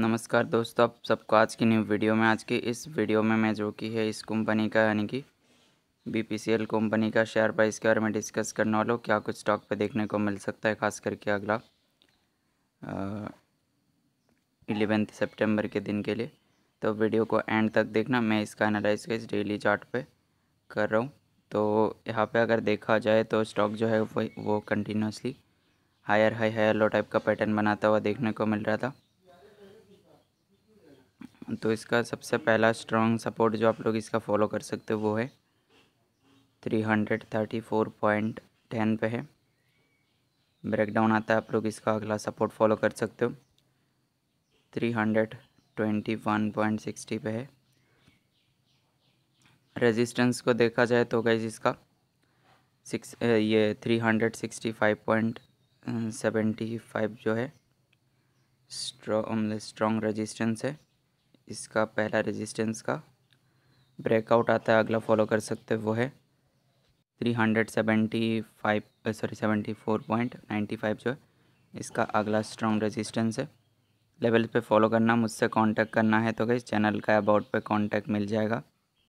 नमस्कार दोस्तों आप सबको आज की न्यू वीडियो में आज की इस वीडियो में मैं जो कि है इस कंपनी का यानी कि बीपीसीएल कंपनी का शेयर प्राइस के बारे में डिस्कस करने वाला हूँ क्या कुछ स्टॉक पे देखने को मिल सकता है खास करके अगला इलेवेंथ सितंबर के दिन के लिए तो वीडियो को एंड तक देखना मैं इसका एनालाइज इस डेली चार्ट पे कर रहा हूँ तो यहाँ पर अगर देखा जाए तो स्टॉक जो है वो वो continuously higher high higher low type का पैटर्न बनाता हुआ देखने को मिल रहा था तो इसका सबसे पहला स्ट्रॉन्ग सपोर्ट जो आप लोग इसका फॉलो कर सकते हो वो है three hundred thirty four point ten पे है ब्रेकडाउन आता है आप लोग इसका अगला सपोर्ट फॉलो कर सकते हो three hundred twenty one point sixty पे है रेजिस्टेंस को देखा जाए तो गई इसका सिक्स ये three hundred sixty five point seventy five जो है स्ट्रॉन्ग स्ट्रॉन्ग रजिस्टेंस है इसका पहला रेजिस्टेंस का ब्रेकआउट आता है अगला फॉलो कर सकते हैं वो है three hundred seventy five sorry seventy four point ninety five जो है इसका अगला स्ट्रॉन्ग रेजिस्टेंस है लेवल पे फॉलो करना मुझसे कांटेक्ट करना है तो गई चैनल का अबाउट पे कांटेक्ट मिल जाएगा